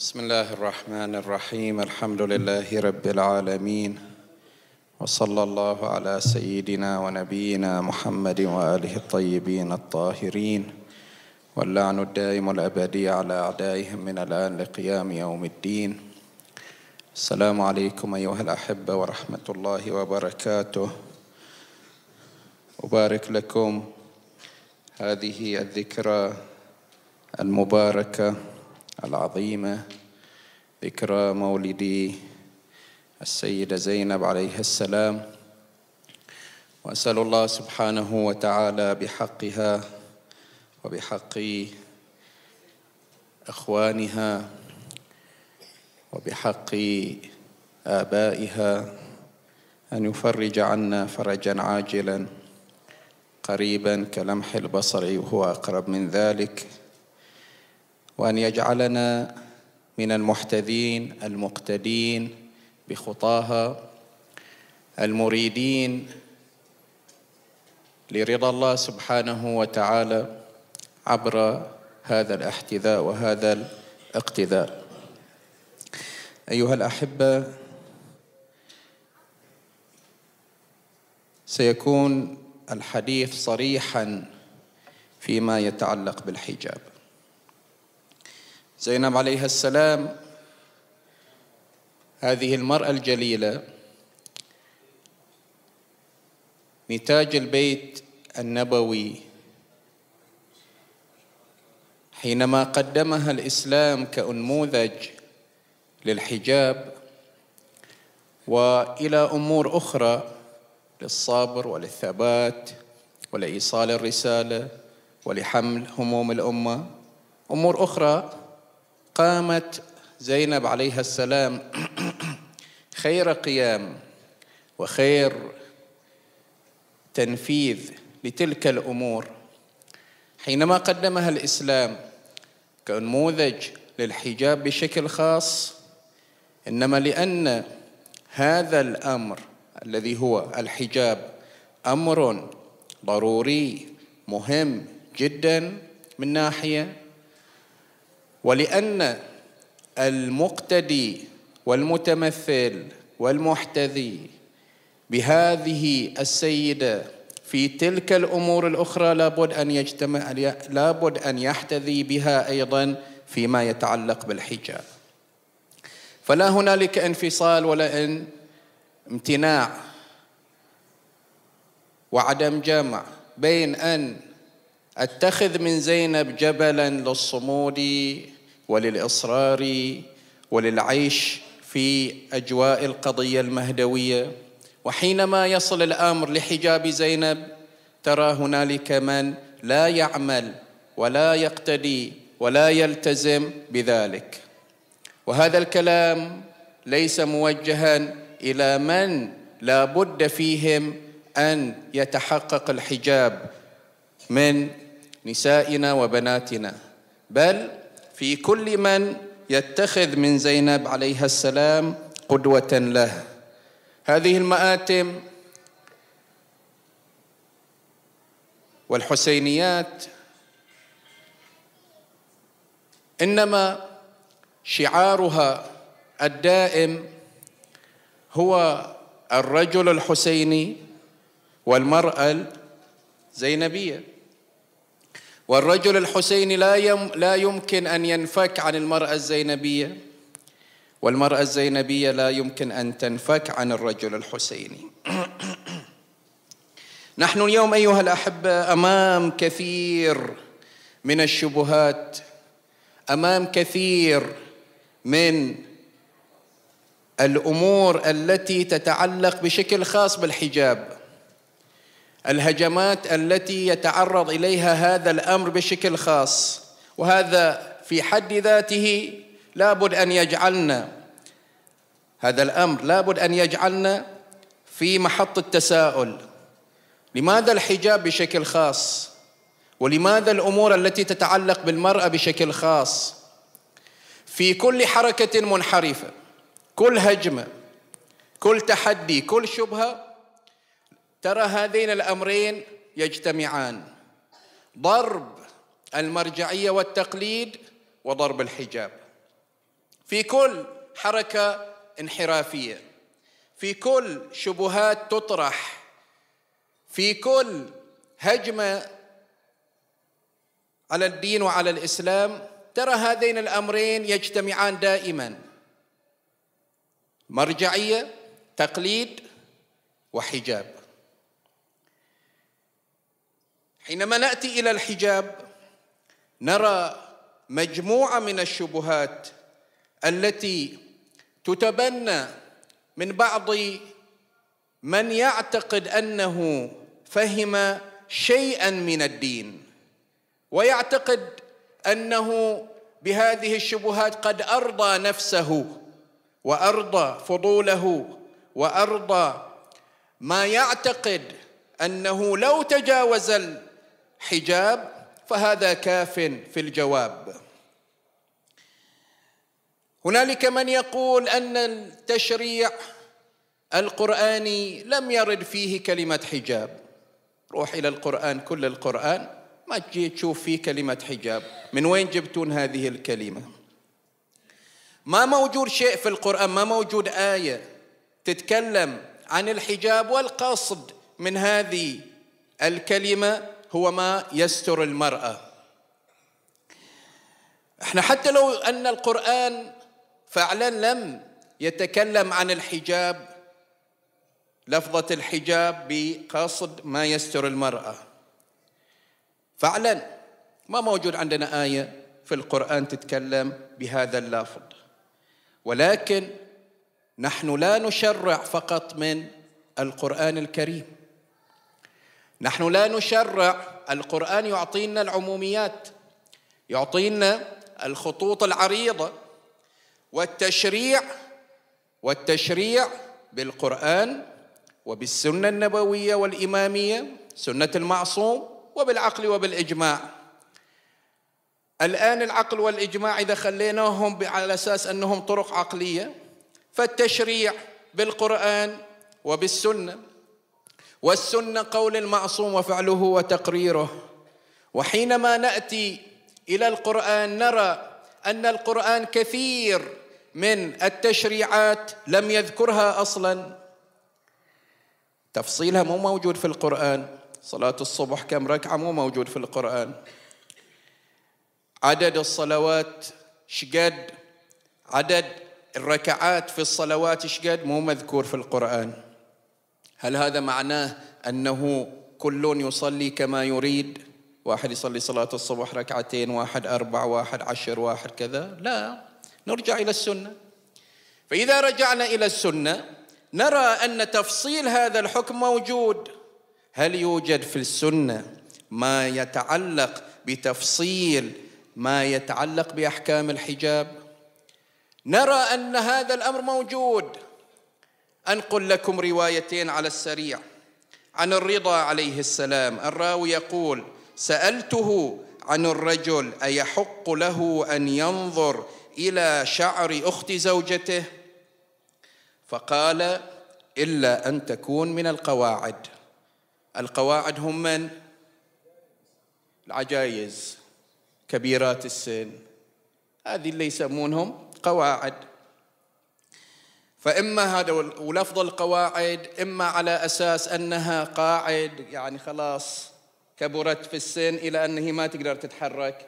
بسم الله الرحمن الرحيم الحمد لله رب العالمين وصلى الله على سيدنا ونبينا محمد واله الطيبين الطاهرين واللعن الدائم الابدي على اعدائهم من الان لقيام يوم الدين السلام عليكم ايها الاحبه ورحمه الله وبركاته ابارك لكم هذه الذكرى المباركه العظيمة ذكرى مولد السيدة زينب عليها السلام وأسأل الله سبحانه وتعالى بحقها وبحق إخوانها وبحق آبائها أن يفرج عنا فرجا عاجلا قريبا كلمح البصر وهو أقرب من ذلك وأن يجعلنا من المحتذين المقتدين بخطاها المريدين لرضا الله سبحانه وتعالى عبر هذا الاحتذاء وهذا الاقتذاء ايها الاحبه سيكون الحديث صريحا فيما يتعلق بالحجاب زينب عليها السلام هذه المرأة الجليلة نتاج البيت النبوي حينما قدمها الإسلام كأنموذج للحجاب والى امور اخرى للصبر وللثبات ولايصال الرساله ولحمل هموم الامه امور اخرى قامت زينب عليها السلام خير قيام وخير تنفيذ لتلك الامور حينما قدمها الاسلام كنموذج للحجاب بشكل خاص انما لان هذا الامر الذي هو الحجاب امر ضروري مهم جدا من ناحيه ولأن المقتدي والمتمثل والمحتذي بهذه السيدة في تلك الأمور الأخرى لابد أن يجتمع لابد أن يحتذي بها أيضا فيما يتعلق بالحجاب فلا هنالك انفصال ولا إن امتناع وعدم جمع بين أن اتخذ من زينب جبلا للصمود وللاصرار وللعيش في اجواء القضيه المهدويه وحينما يصل الامر لحجاب زينب ترى هنالك من لا يعمل ولا يقتدي ولا يلتزم بذلك وهذا الكلام ليس موجها الى من لا بد فيهم ان يتحقق الحجاب من نسائنا وبناتنا بل في كل من يتخذ من زينب عليها السلام قدوة له هذه المآتم والحسينيات انما شعارها الدائم هو الرجل الحسيني والمراه الزينبيه والرجل الحسيني لا يم لا يمكن ان ينفك عن المراه الزينبيه والمراه الزينبيه لا يمكن ان تنفك عن الرجل الحسيني نحن اليوم ايها الاحبه امام كثير من الشبهات امام كثير من الامور التي تتعلق بشكل خاص بالحجاب الهجمات التي يتعرض اليها هذا الامر بشكل خاص وهذا في حد ذاته لابد ان يجعلنا هذا الامر لابد ان يجعلنا في محط التساؤل لماذا الحجاب بشكل خاص ولماذا الامور التي تتعلق بالمراه بشكل خاص في كل حركه منحرفه كل هجمه كل تحدي كل شبهه ترى هذين الامرين يجتمعان ضرب المرجعيه والتقليد وضرب الحجاب في كل حركه انحرافيه في كل شبهات تطرح في كل هجمه على الدين وعلى الاسلام ترى هذين الامرين يجتمعان دائما مرجعيه تقليد وحجاب حينما ناتي الى الحجاب نرى مجموعه من الشبهات التي تتبنى من بعض من يعتقد انه فهم شيئا من الدين ويعتقد انه بهذه الشبهات قد ارضى نفسه وارضى فضوله وارضى ما يعتقد انه لو تجاوز حجاب فهذا كاف في الجواب هنالك من يقول ان التشريع القراني لم يرد فيه كلمه حجاب روح الى القران كل القران ما تجي تشوف فيه كلمه حجاب من وين جبتون هذه الكلمه ما موجود شيء في القران ما موجود ايه تتكلم عن الحجاب والقصد من هذه الكلمه هو ما يستر المرأة احنا حتى لو أن القرآن فعلا لم يتكلم عن الحجاب لفظة الحجاب بقصد ما يستر المرأة فعلا ما موجود عندنا آية في القرآن تتكلم بهذا اللفظ ولكن نحن لا نشرع فقط من القرآن الكريم نحن لا نشرع القرآن يعطينا العموميات يعطينا الخطوط العريضة والتشريع والتشريع بالقرآن وبالسنة النبوية والإمامية سنة المعصوم وبالعقل وبالإجماع الآن العقل والإجماع إذا خليناهم على أساس أنهم طرق عقلية فالتشريع بالقرآن وبالسنة والسنة قول المعصوم وفعله وتقريره وحينما نأتي إلى القرآن نرى أن القرآن كثير من التشريعات لم يذكرها أصلا تفصيلها مو موجود في القرآن صلاة الصبح كم ركعة مو موجود في القرآن عدد الصلوات شقد عدد الركعات في الصلوات شقد مو مذكور في القرآن هل هذا معناه أنه كل يصلي كما يريد واحد يصلي صلاة الصبح ركعتين واحد أربع واحد عشر واحد كذا لا نرجع إلى السنة فإذا رجعنا إلى السنة نرى أن تفصيل هذا الحكم موجود هل يوجد في السنة ما يتعلق بتفصيل ما يتعلق بأحكام الحجاب نرى أن هذا الأمر موجود أنقل لكم روايتين على السريع عن الرضا عليه السلام الراوي يقول سألته عن الرجل أيحق له أن ينظر إلى شعر أخت زوجته فقال إلا أن تكون من القواعد القواعد هم من؟ العجايز كبيرات السن هذه اللي يسمونهم قواعد فإما هذا ولفظ القواعد إما على أساس أنها قاعد يعني خلاص كبرت في السن إلى أنه ما تقدر تتحرك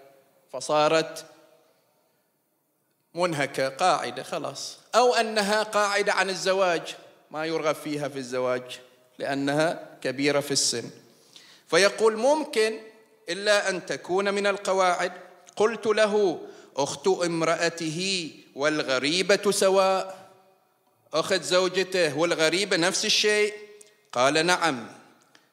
فصارت منهكة قاعدة خلاص أو أنها قاعدة عن الزواج ما يرغب فيها في الزواج لأنها كبيرة في السن فيقول ممكن إلا أن تكون من القواعد قلت له أخت امرأته والغريبة سواء أخت زوجته والغريبة نفس الشيء قال نعم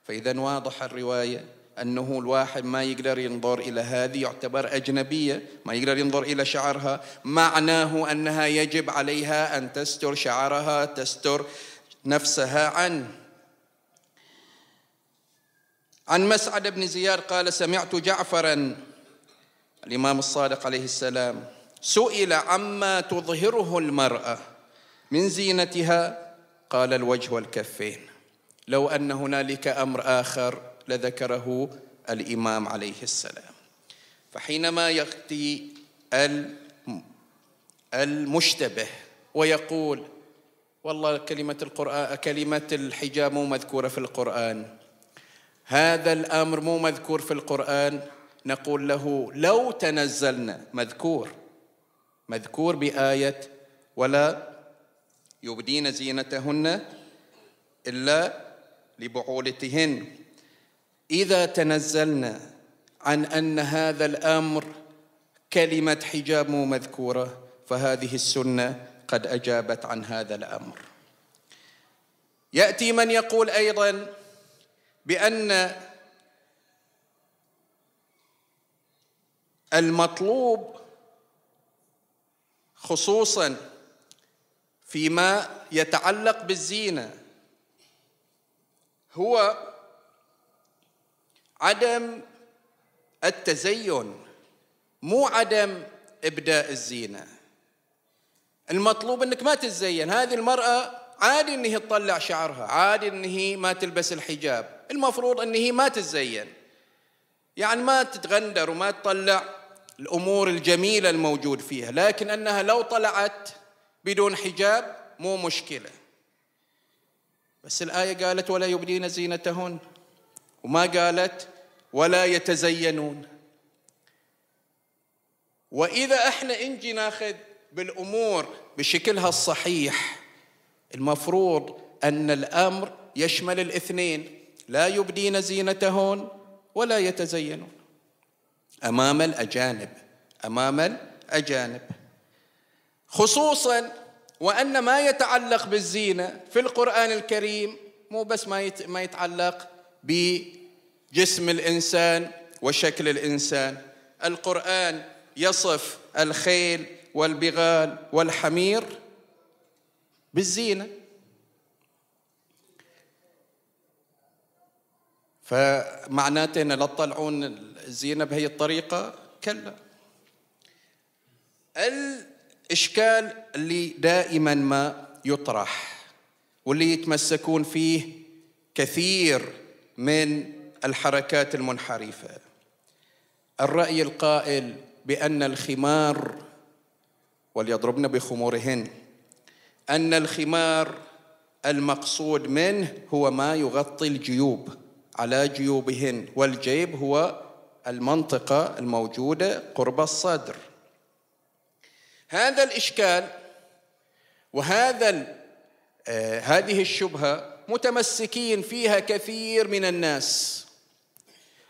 فإذا واضح الرواية أنه الواحد ما يقدر ينظر إلى هذه يعتبر أجنبية ما يقدر ينظر إلى شعرها معناه أنها يجب عليها أن تستر شعرها تستر نفسها عنه عن مسعد بن زياد قال سمعت جعفرا الإمام الصادق عليه السلام سئل عما تظهره المرأة من زينتها قال الوجه والكفين لو ان هنالك امر اخر لذكره الامام عليه السلام فحينما ياتي المشتبه ويقول والله كلمة القرآن كلمة الحجاب مو مذكورة في القرآن هذا الأمر مو مذكور في القرآن نقول له لو تنزلنا مذكور مذكور بآية ولا يبدين زينتهن إلا لبعولتهن إذا تنزلنا عن أن هذا الأمر كلمة حجاب مذكورة فهذه السنة قد أجابت عن هذا الأمر يأتي من يقول أيضا بأن المطلوب خصوصا فيما يتعلق بالزينه هو عدم التزين مو عدم ابداء الزينه المطلوب انك ما تتزين هذه المراه عادي ان هي تطلع شعرها عادي ان هي ما تلبس الحجاب المفروض ان هي ما تتزين يعني ما تتغندر وما تطلع الامور الجميله الموجود فيها لكن انها لو طلعت بدون حجاب مو مشكلة بس الآية قالت ولا يبدين زينتهن وما قالت ولا يتزينون وإذا احنا نجي ناخذ بالأمور بشكلها الصحيح المفروض أن الأمر يشمل الاثنين لا يبدين زينتهن ولا يتزينون أمام الأجانب أمام الأجانب خصوصا وأن ما يتعلق بالزينة في القرآن الكريم مو بس ما ما يتعلق بجسم الإنسان وشكل الإنسان القرآن يصف الخيل والبغال والحمير بالزينه فمعناته ان لا تطلعون الزينه بهي الطريقه كلا إشكال اللي دائما ما يطرح واللي يتمسكون فيه كثير من الحركات المنحرفة الرأي القائل بأن الخمار وليضربن بخمورهن أن الخمار المقصود منه هو ما يغطي الجيوب على جيوبهن والجيب هو المنطقة الموجودة قرب الصدر هذا الإشكال وهذا آه، هذه الشبهة متمسكين فيها كثير من الناس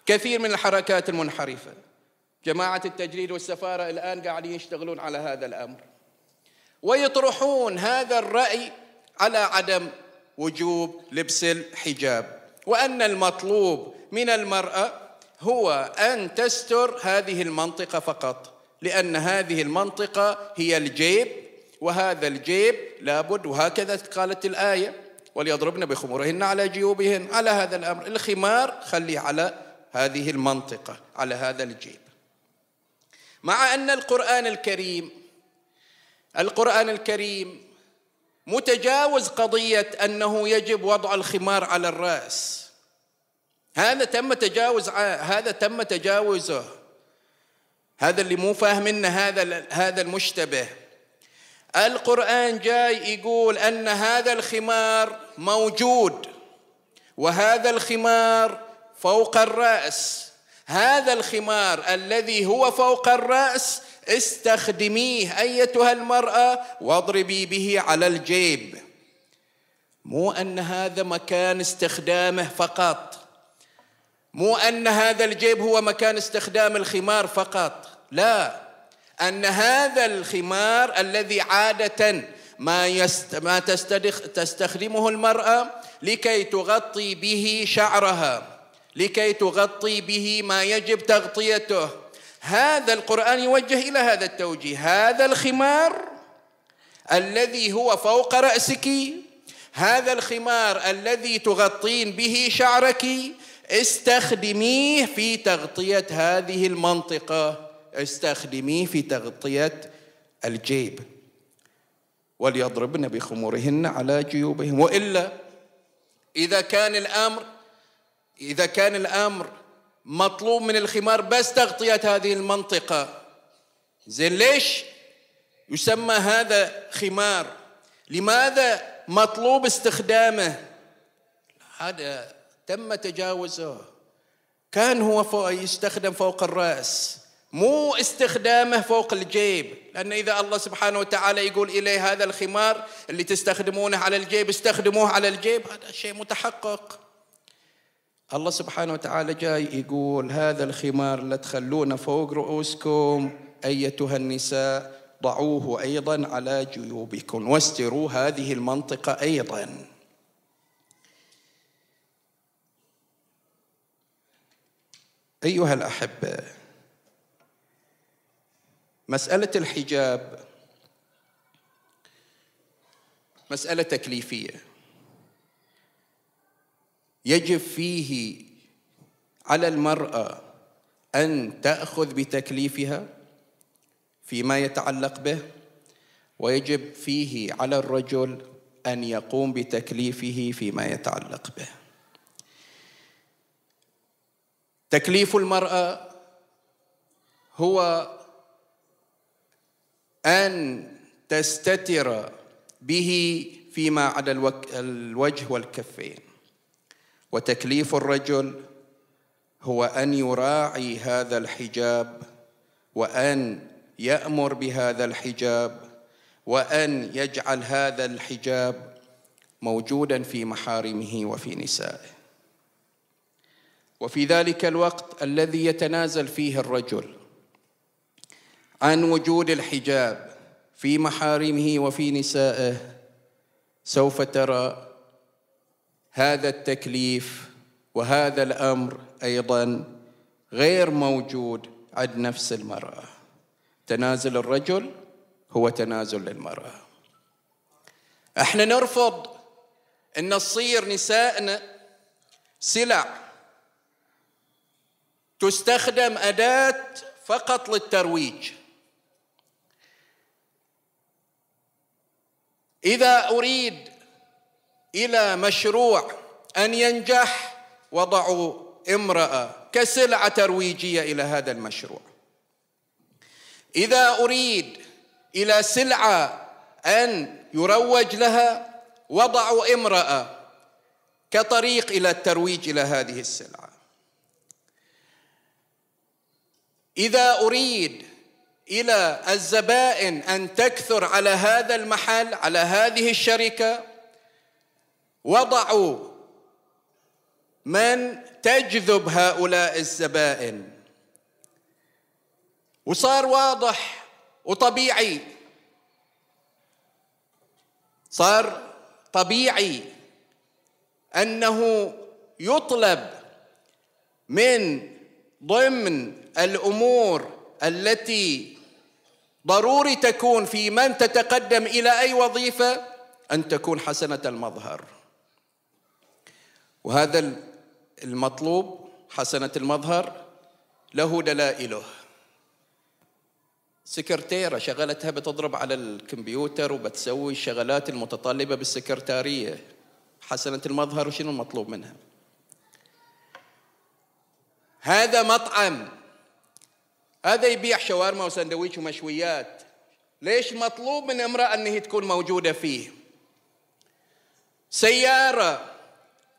كثير من الحركات المنحرفة جماعة التجريد والسفارة الآن قاعدين يشتغلون على هذا الأمر ويطرحون هذا الرأي على عدم وجوب لبس الحجاب وأن المطلوب من المرأة هو أن تستر هذه المنطقة فقط لأن هذه المنطقة هي الجيب وهذا الجيب لابد وهكذا قالت الآية وليضربن بخمورهن على جيوبهن على هذا الأمر الخمار خليه على هذه المنطقة على هذا الجيب مع أن القرآن الكريم القرآن الكريم متجاوز قضية أنه يجب وضع الخمار على الرأس هذا تم تجاوز هذا تم تجاوزه هذا اللي مو فاهمنا هذا هذا المشتبه القرآن جاي يقول أن هذا الخمار موجود وهذا الخمار فوق الرأس هذا الخمار الذي هو فوق الرأس استخدميه أيتها المرأة واضربي به على الجيب مو أن هذا مكان استخدامه فقط مو أن هذا الجيب هو مكان استخدام الخمار فقط لا أن هذا الخمار الذي عادة ما, يست... ما تستدخ... تستخدمه المرأة لكي تغطي به شعرها لكي تغطي به ما يجب تغطيته هذا القرآن يوجه إلى هذا التوجيه هذا الخمار الذي هو فوق رأسك هذا الخمار الذي تغطين به شعرك استخدميه في تغطية هذه المنطقة استخدميه في تغطية الجيب وليضربن بخمورهن على جيوبهم وإلا إذا كان الأمر إذا كان الأمر مطلوب من الخمار بس تغطية هذه المنطقة زين ليش يسمى هذا خمار لماذا مطلوب استخدامه هذا تم تجاوزه كان هو فوق يستخدم فوق الرأس مو استخدامه فوق الجيب لأن إذا الله سبحانه وتعالى يقول إليه هذا الخمار اللي تستخدمونه على الجيب استخدموه على الجيب هذا شيء متحقق الله سبحانه وتعالى جاي يقول هذا الخمار لا تخلونه فوق رؤوسكم أيتها النساء ضعوه أيضا على جيوبكم واستروا هذه المنطقة أيضا أيها الأحبة مسألة الحجاب مسألة تكليفية يجب فيه على المرأة أن تأخذ بتكليفها فيما يتعلق به ويجب فيه على الرجل أن يقوم بتكليفه فيما يتعلق به تكليف المرأة هو أن تستتر به فيما عدا الوجه والكفين وتكليف الرجل هو أن يراعي هذا الحجاب وأن يأمر بهذا الحجاب وأن يجعل هذا الحجاب موجودا في محارمه وفي نسائه وفي ذلك الوقت الذي يتنازل فيه الرجل عن وجود الحجاب في محارمه وفي نسائه سوف ترى هذا التكليف وهذا الامر ايضا غير موجود عند نفس المراه تنازل الرجل هو تنازل للمراه احنا نرفض ان تصير نسائنا سلع تستخدم أداة فقط للترويج إذا أريد إلى مشروع أن ينجح وضعوا امرأة كسلعة ترويجية إلى هذا المشروع إذا أريد إلى سلعة أن يروج لها وضعوا امرأة كطريق إلى الترويج إلى هذه السلعة اذا اريد الى الزبائن ان تكثر على هذا المحل على هذه الشركه وضعوا من تجذب هؤلاء الزبائن وصار واضح وطبيعي صار طبيعي انه يطلب من ضمن الامور التي ضروري تكون في من تتقدم الى اي وظيفه ان تكون حسنه المظهر وهذا المطلوب حسنه المظهر له دلائله سكرتيرة شغلتها بتضرب على الكمبيوتر وبتسوي الشغلات المتطلبة بالسكرتارية حسنة المظهر وشنو المطلوب منها هذا مطعم هذا يبيع شاورما وسندويش ومشويات ليش مطلوب من امرأة ان هي تكون موجودة فيه سيارة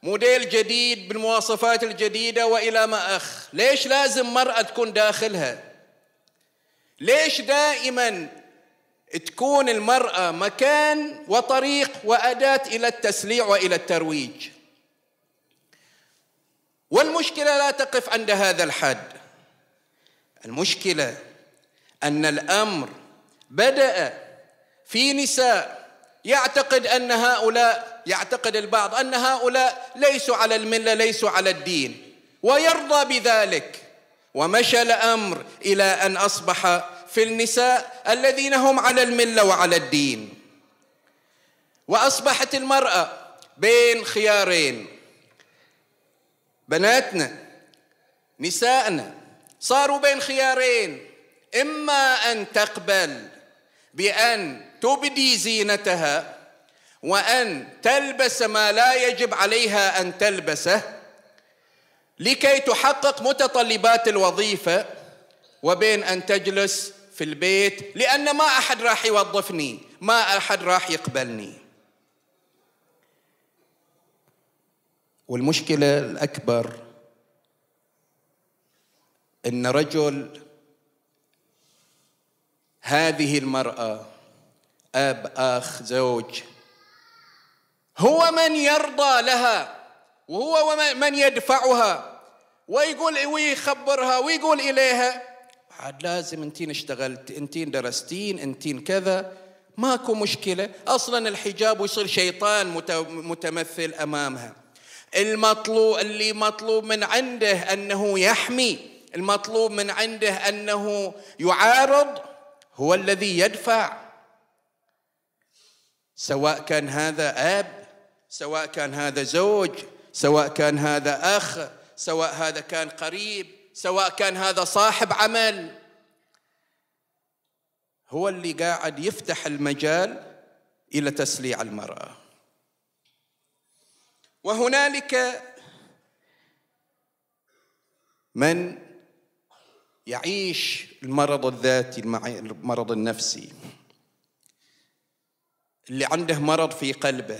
موديل جديد بالمواصفات الجديدة وإلى ما أخ ليش لازم مرأة تكون داخلها ليش دائما تكون المرأة مكان وطريق وأداة إلى التسليع وإلى الترويج والمشكلة لا تقف عند هذا الحد المشكله ان الامر بدا في نساء يعتقد ان هؤلاء يعتقد البعض ان هؤلاء ليسوا على المله ليسوا على الدين ويرضى بذلك ومشى الامر الى ان اصبح في النساء الذين هم على المله وعلى الدين واصبحت المراه بين خيارين بناتنا نساءنا صاروا بين خيارين اما ان تقبل بان تبدي زينتها وان تلبس ما لا يجب عليها ان تلبسه لكي تحقق متطلبات الوظيفه وبين ان تجلس في البيت لان ما احد راح يوظفني ما احد راح يقبلني والمشكله الاكبر ان رجل هذه المراه اب اخ زوج هو من يرضى لها وهو من يدفعها ويقول ويخبرها ويقول اليها عاد لازم انتين اشتغلت انتين درستين انتين كذا ماكو مشكله اصلا الحجاب ويصير شيطان متمثل امامها المطلوب اللي مطلوب من عنده انه يحمي المطلوب من عنده انه يعارض هو الذي يدفع سواء كان هذا اب سواء كان هذا زوج سواء كان هذا اخ سواء هذا كان قريب سواء كان هذا صاحب عمل هو اللي قاعد يفتح المجال الى تسليع المراه وهنالك من يعيش المرض الذاتي المرض النفسي اللي عنده مرض في قلبه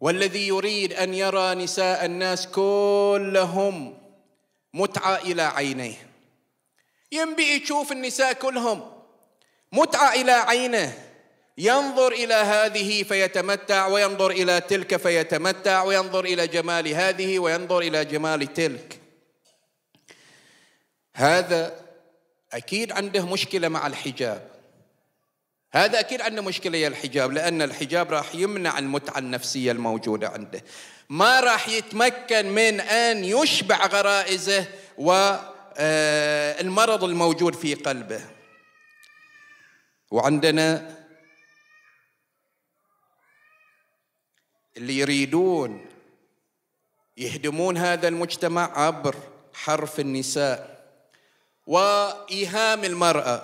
والذي يريد ان يرى نساء الناس كلهم متعه الى عينيه ينبغي يشوف النساء كلهم متعه الى عينه ينظر الى هذه فيتمتع وينظر الى تلك فيتمتع وينظر الى جمال هذه وينظر الى جمال تلك هذا أكيد عنده مشكلة مع الحجاب هذا أكيد عنده مشكلة يا الحجاب لأن الحجاب راح يمنع المتعة النفسية الموجودة عنده ما راح يتمكن من أن يشبع غرائزه والمرض آه، الموجود في قلبه وعندنا اللي يريدون يهدمون هذا المجتمع عبر حرف النساء وايهام المراه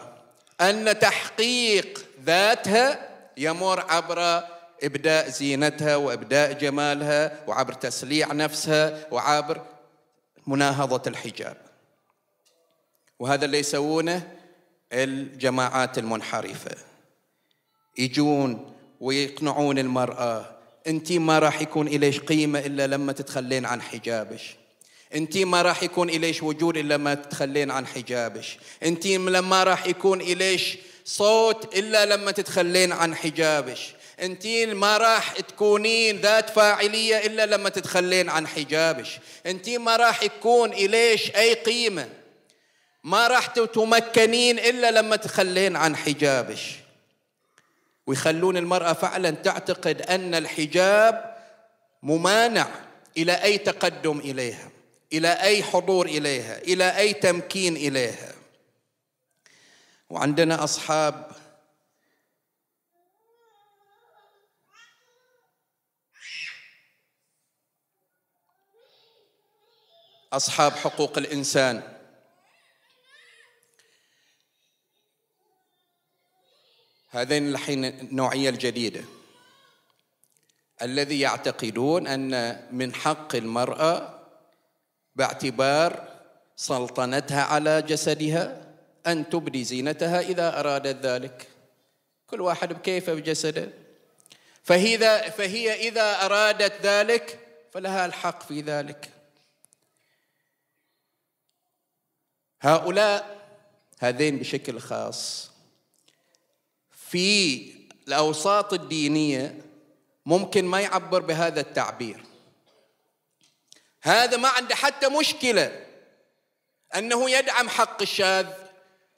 ان تحقيق ذاتها يمر عبر ابداء زينتها وابداء جمالها وعبر تسليع نفسها وعبر مناهضه الحجاب وهذا اللي يسوونه الجماعات المنحرفه يجون ويقنعون المراه انت ما راح يكون إليش قيمه الا لما تتخلين عن حجابش انت ما راح يكون إليش وجود إلا ما تتخلين عن حجابش انت لما راح يكون إليش صوت إلا لما تتخلين عن حجابش انت ما راح تكونين ذات فاعلية إلا لما تتخلين عن حجابش انت ما راح يكون إليش أي قيمة ما راح تتمكنين إلا لما تخلين عن حجابش ويخلون المرأة فعلا تعتقد أن الحجاب ممانع إلى أي تقدم إليها إلى أي حضور إليها إلى أي تمكين إليها وعندنا أصحاب أصحاب حقوق الإنسان هذين الحين النوعية الجديدة الذي يعتقدون أن من حق المرأة باعتبار سلطنتها على جسدها أن تبدي زينتها إذا أرادت ذلك كل واحد بكيفه بجسده فهي, فهي إذا أرادت ذلك فلها الحق في ذلك هؤلاء هذين بشكل خاص في الأوساط الدينية ممكن ما يعبر بهذا التعبير هذا ما عنده حتى مشكلة أنه يدعم حق الشاذ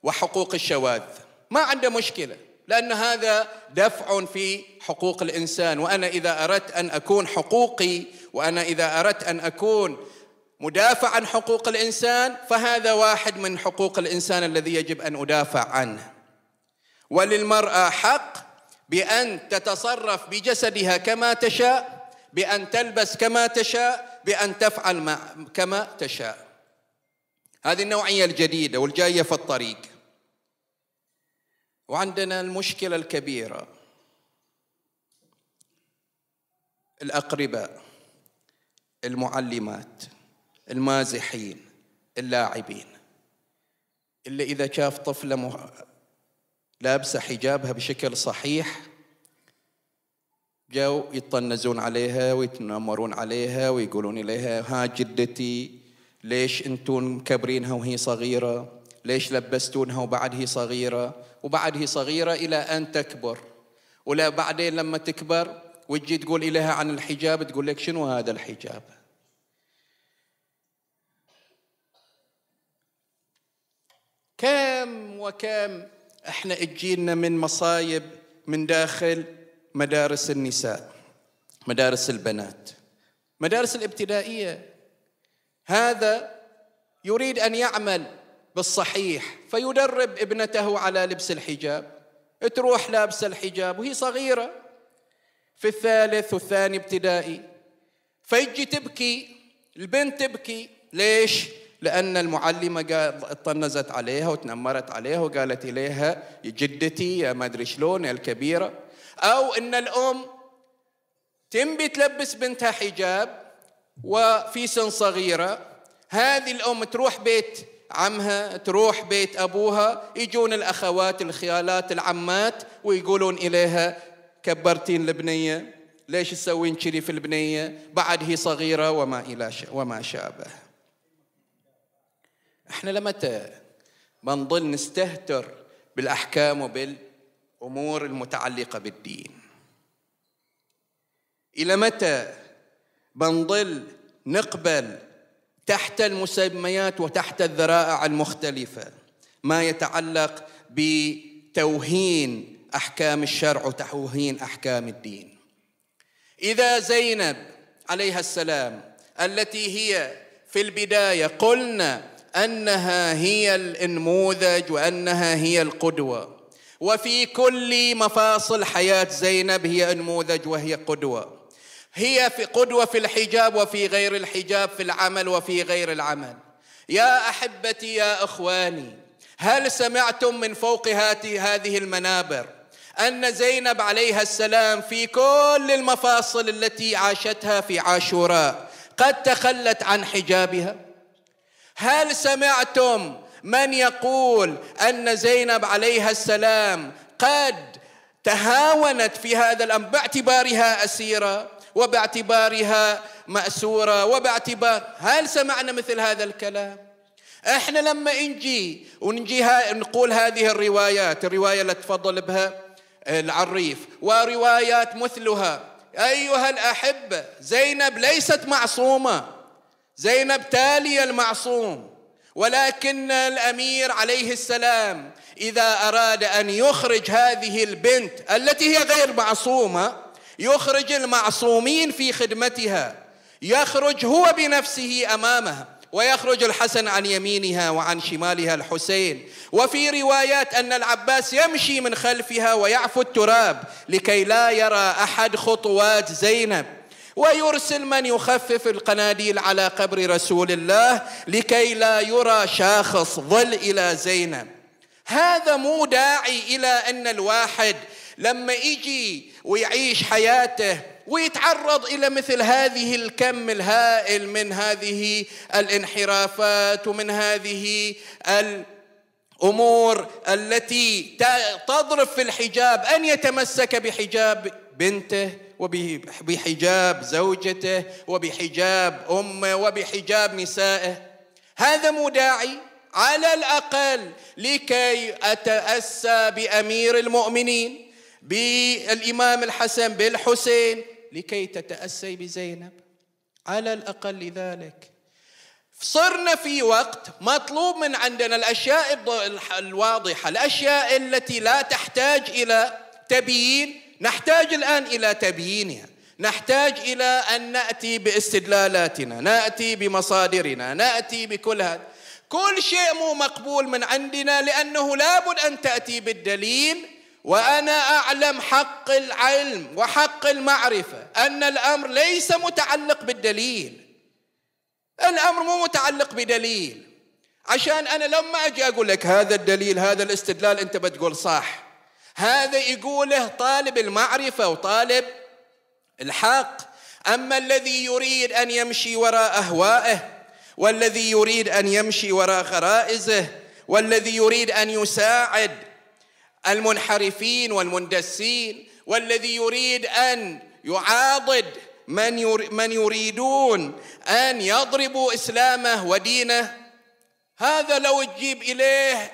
وحقوق الشواذ ما عنده مشكلة لأن هذا دفع في حقوق الإنسان وأنا إذا أردت أن أكون حقوقي وأنا إذا أردت أن أكون مدافع عن حقوق الإنسان فهذا واحد من حقوق الإنسان الذي يجب أن أدافع عنه وللمرأة حق بأن تتصرف بجسدها كما تشاء بأن تلبس كما تشاء بأن تفعل كما تشاء هذه النوعية الجديدة والجاية في الطريق وعندنا المشكلة الكبيرة الأقرباء المعلمات المازحين اللاعبين اللي إذا شاف طفلة لابسة حجابها بشكل صحيح جاو يطنزون عليها ويتنمرون عليها ويقولون إليها ها جدتي ليش أنتون مكبرينها وهي صغيرة ليش لبستونها وبعد هي صغيرة وبعد هي صغيرة إلى أن تكبر ولا بعدين لما تكبر وتجي تقول إليها عن الحجاب تقول لك شنو هذا الحجاب كم وكم احنا اجينا من مصايب من داخل مدارس النساء مدارس البنات مدارس الابتدائيه هذا يريد ان يعمل بالصحيح فيدرب ابنته على لبس الحجاب تروح لابسه الحجاب وهي صغيره في الثالث والثاني ابتدائي فيجي تبكي البنت تبكي ليش؟ لأن المعلمة طنزت عليها وتنمرت عليها وقالت إليها جدتي يا ما أدري شلون يا الكبيرة أو أن الأم تنبي تلبس بنتها حجاب وفي سن صغيرة هذه الأم تروح بيت عمها تروح بيت أبوها يجون الأخوات الخيالات العمات ويقولون إليها كبرتين البنية ليش تسوين كذي في البنية بعد هي صغيرة وما إلى وما شابه احنا لمتى بنضل نستهتر بالأحكام وبال الامور المتعلقه بالدين الى متى بنظل نقبل تحت المسميات وتحت الذرائع المختلفه ما يتعلق بتوهين احكام الشرع وتوهين احكام الدين اذا زينب عليها السلام التي هي في البدايه قلنا انها هي الانموذج وانها هي القدوه وفي كل مفاصل حياة زينب هي نموذج وهي قدوة هي في قدوة في الحجاب وفي غير الحجاب في العمل وفي غير العمل يا أحبتي يا إخواني هل سمعتم من فوق هذه المنابر أن زينب عليها السلام في كل المفاصل التي عاشتها في عاشوراء قد تخلت عن حجابها هل سمعتم من يقول ان زينب عليها السلام قد تهاونت في هذا الامر باعتبارها اسيره وباعتبارها ماسوره وباعتبار هل سمعنا مثل هذا الكلام؟ احنا لما نجي ونجي نقول هذه الروايات، الروايه اللي تفضل بها آه، العريف وروايات مثلها ايها الاحبه زينب ليست معصومه زينب تاليه المعصوم ولكن الامير عليه السلام اذا اراد ان يخرج هذه البنت التي هي غير معصومه يخرج المعصومين في خدمتها يخرج هو بنفسه امامها ويخرج الحسن عن يمينها وعن شمالها الحسين وفي روايات ان العباس يمشي من خلفها ويعفو التراب لكي لا يرى احد خطوات زينب ويرسل من يخفف القناديل على قبر رسول الله لكي لا يرى شاخص ظل الى زينب هذا مو داعي الى ان الواحد لما يجي ويعيش حياته ويتعرض الى مثل هذه الكم الهائل من هذه الانحرافات ومن هذه الامور التي تضرب في الحجاب ان يتمسك بحجاب بنته وبحجاب زوجته وبحجاب امه وبحجاب نسائه هذا مداعي على الاقل لكي اتاسى بامير المؤمنين بالامام الحسن بالحسين لكي تتاسي بزينب على الاقل لذلك صرنا في وقت مطلوب من عندنا الاشياء الواضحه الاشياء التي لا تحتاج الى تبيين نحتاج الآن إلى تبيينها نحتاج إلى أن نأتي باستدلالاتنا نأتي بمصادرنا نأتي بكل هذا كل شيء مو مقبول من عندنا لأنه لابد أن تأتي بالدليل وأنا أعلم حق العلم وحق المعرفة أن الأمر ليس متعلق بالدليل الأمر مو متعلق بدليل عشان أنا لما أجي أقول لك هذا الدليل هذا الاستدلال أنت بتقول صح هذا يقوله طالب المعرفة وطالب الحق أما الذي يريد أن يمشي وراء أهوائه والذي يريد أن يمشي وراء غرائزه والذي يريد أن يساعد المنحرفين والمندسين والذي يريد أن يعاضد من من يريدون أن يضربوا إسلامه ودينه هذا لو تجيب إليه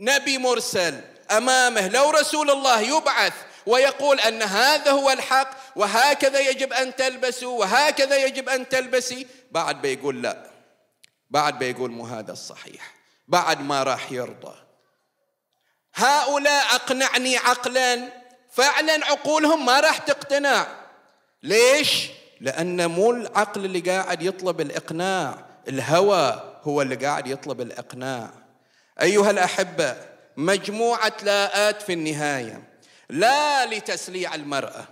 نبي مرسل امامه لو رسول الله يبعث ويقول ان هذا هو الحق وهكذا يجب ان تلبسوا وهكذا يجب ان تلبسي بعد بيقول لا بعد بيقول مو هذا الصحيح بعد ما راح يرضى هؤلاء اقنعني عقلا فعلا عقولهم ما راح تقتنع ليش لان مو العقل اللي قاعد يطلب الاقناع الهوى هو اللي قاعد يطلب الاقناع ايها الاحبه مجموعة لاءات في النهاية لا لتسليع المرأة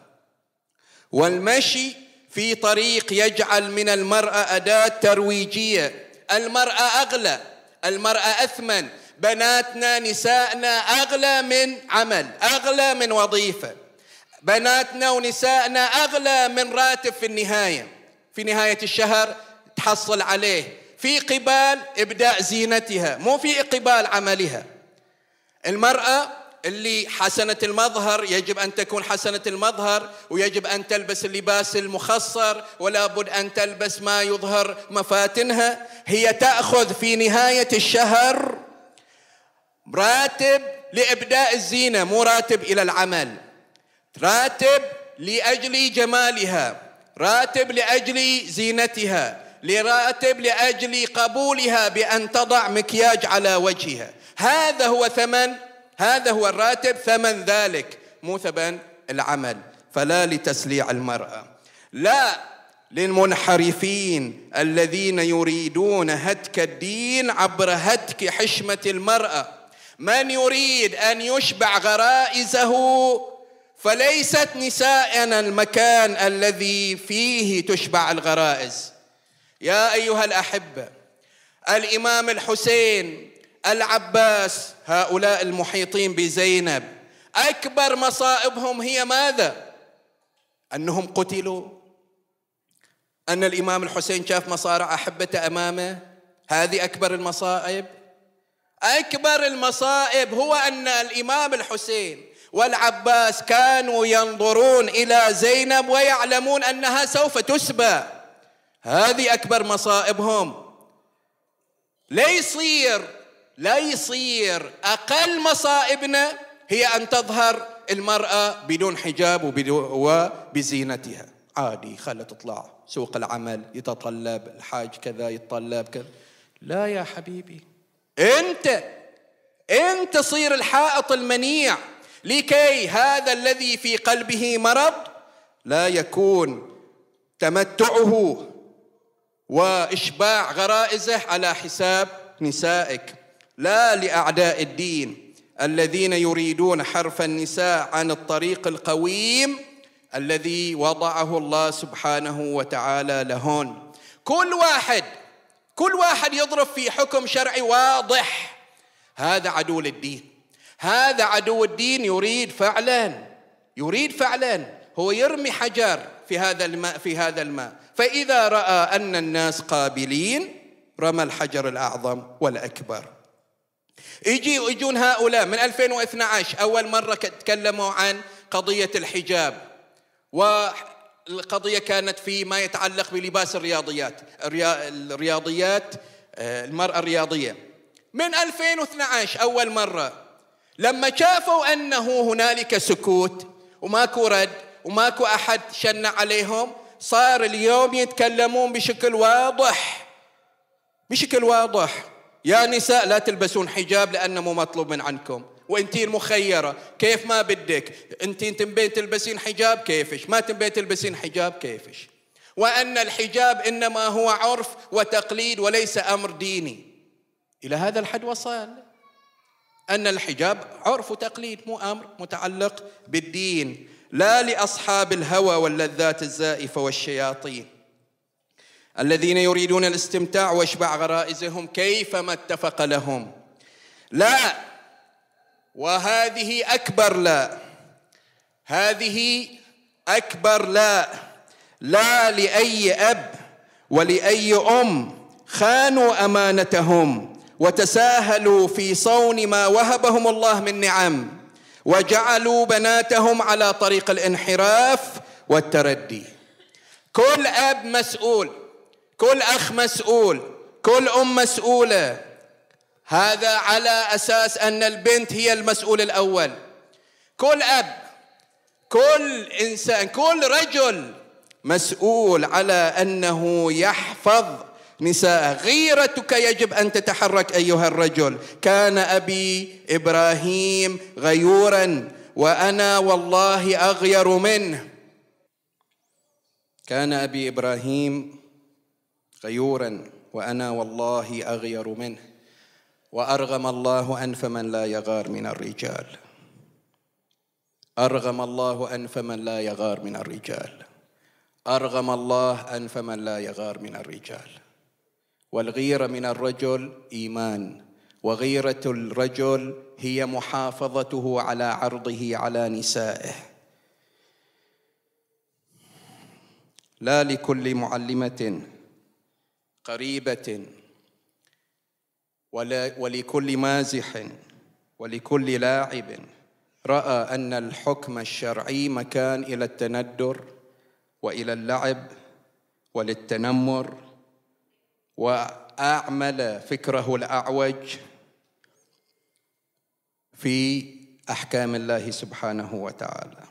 والمشي في طريق يجعل من المرأة أداة ترويجية المرأة أغلى المرأة أثمن بناتنا نسائنا أغلى من عمل أغلى من وظيفة بناتنا ونسائنا أغلى من راتب في النهاية في نهاية الشهر تحصل عليه في قبال إبداء زينتها مو في قبال عملها المرأة اللي حسنة المظهر يجب أن تكون حسنة المظهر ويجب أن تلبس اللباس المخصر ولا بد أن تلبس ما يظهر مفاتنها هي تأخذ في نهاية الشهر راتب لإبداء الزينة مو راتب إلى العمل راتب لأجل جمالها راتب لأجل زينتها لراتب لأجل قبولها بأن تضع مكياج على وجهها هذا هو ثمن هذا هو الراتب ثمن ذلك مو ثمن العمل فلا لتسليع المرأة لا للمنحرفين الذين يريدون هتك الدين عبر هتك حشمة المرأة من يريد أن يشبع غرائزه فليست نسائنا المكان الذي فيه تشبع الغرائز يا أيها الأحبة الإمام الحسين العباس هؤلاء المحيطين بزينب اكبر مصائبهم هي ماذا انهم قتلوا ان الامام الحسين شاف مصارع احبته امامه هذه اكبر المصائب اكبر المصائب هو ان الامام الحسين والعباس كانوا ينظرون الى زينب ويعلمون انها سوف تسبى هذه اكبر مصائبهم ليصير لا يصير أقل مصائبنا هي أن تظهر المرأة بدون حجاب وبزينتها عادي خلها تطلع سوق العمل يتطلب الحاج كذا يتطلب كذا لا يا حبيبي انت انت صير الحائط المنيع لكي هذا الذي في قلبه مرض لا يكون تمتعه واشباع غرائزه على حساب نسائك لا لاعداء الدين الذين يريدون حرف النساء عن الطريق القويم الذي وضعه الله سبحانه وتعالى لهن كل واحد كل واحد يضرب في حكم شرعي واضح هذا عدو للدين هذا عدو الدين يريد فعلا يريد فعلا هو يرمي حجر في هذا الماء في هذا الماء فإذا رأى أن الناس قابلين رمى الحجر الأعظم والأكبر يجي يجون هؤلاء من 2012 أول مرة تكلموا عن قضية الحجاب والقضية كانت في ما يتعلق بلباس الرياضيات الرياضيات آه، المرأة الرياضية من 2012 أول مرة لما شافوا أنه هنالك سكوت وماكو رد وماكو أحد شن عليهم صار اليوم يتكلمون بشكل واضح بشكل واضح يا نساء لا تلبسون حجاب لأنه مو مطلوب من عنكم وانتي مخيرة كيف ما بدك انتي تنبين تلبسين حجاب كيفش ما تنبين تلبسين حجاب كيفش وأن الحجاب إنما هو عرف وتقليد وليس أمر ديني إلى هذا الحد وصل أن الحجاب عرف وتقليد مو أمر متعلق بالدين لا لأصحاب الهوى واللذات الزائفة والشياطين الذين يريدون الاستمتاع واشباع غرائزهم كيفما اتفق لهم لا وهذه اكبر لا هذه اكبر لا لا لاي اب ولاي ام خانوا امانتهم وتساهلوا في صون ما وهبهم الله من نعم وجعلوا بناتهم على طريق الانحراف والتردي كل اب مسؤول كل اخ مسؤول كل ام مسؤوله هذا على اساس ان البنت هي المسؤول الاول كل اب كل انسان كل رجل مسؤول على انه يحفظ نساء غيرتك يجب ان تتحرك ايها الرجل كان ابي ابراهيم غيورا وانا والله اغير منه كان ابي ابراهيم غيورا وأنا والله أغير منه وأرغم الله أنف من لا يغار من الرجال أرغم الله أنف من لا يغار من الرجال أرغم الله أنف من لا يغار من الرجال والغيرة من الرجل إيمان وغيرة الرجل هي محافظته على عرضه على نسائه لا لكل معلمة قريبة ولكل مازح ولكل لاعب رأى أن الحكم الشرعي مكان إلى التندر وإلى اللعب وللتنمر وأعمل فكره الأعوج في أحكام الله سبحانه وتعالى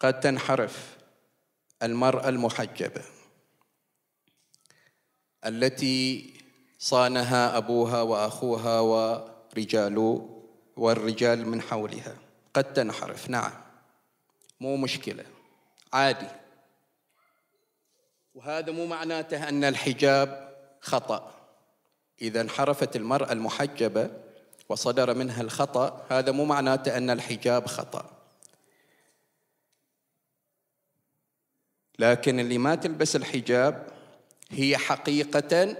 قد تنحرف المرأة المحجبة التي صانها أبوها وأخوها ورجال والرجال من حولها قد تنحرف نعم مو مشكلة عادي وهذا مو معناته أن الحجاب خطأ إذا انحرفت المرأة المحجبة وصدر منها الخطأ هذا مو معناته أن الحجاب خطأ لكن اللي ما تلبس الحجاب هي حقيقة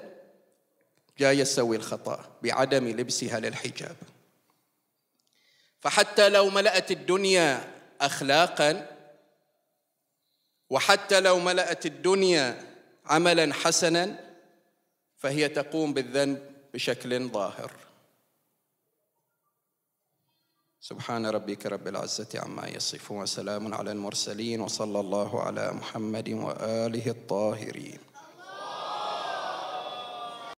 جاية تسوي الخطأ بعدم لبسها للحجاب فحتى لو ملأت الدنيا أخلاقا وحتى لو ملأت الدنيا عملا حسنا فهي تقوم بالذنب بشكل ظاهر سبحان ربك رب العزة عما يصفون وسلام على المرسلين وصلى الله على محمد وآله الطاهرين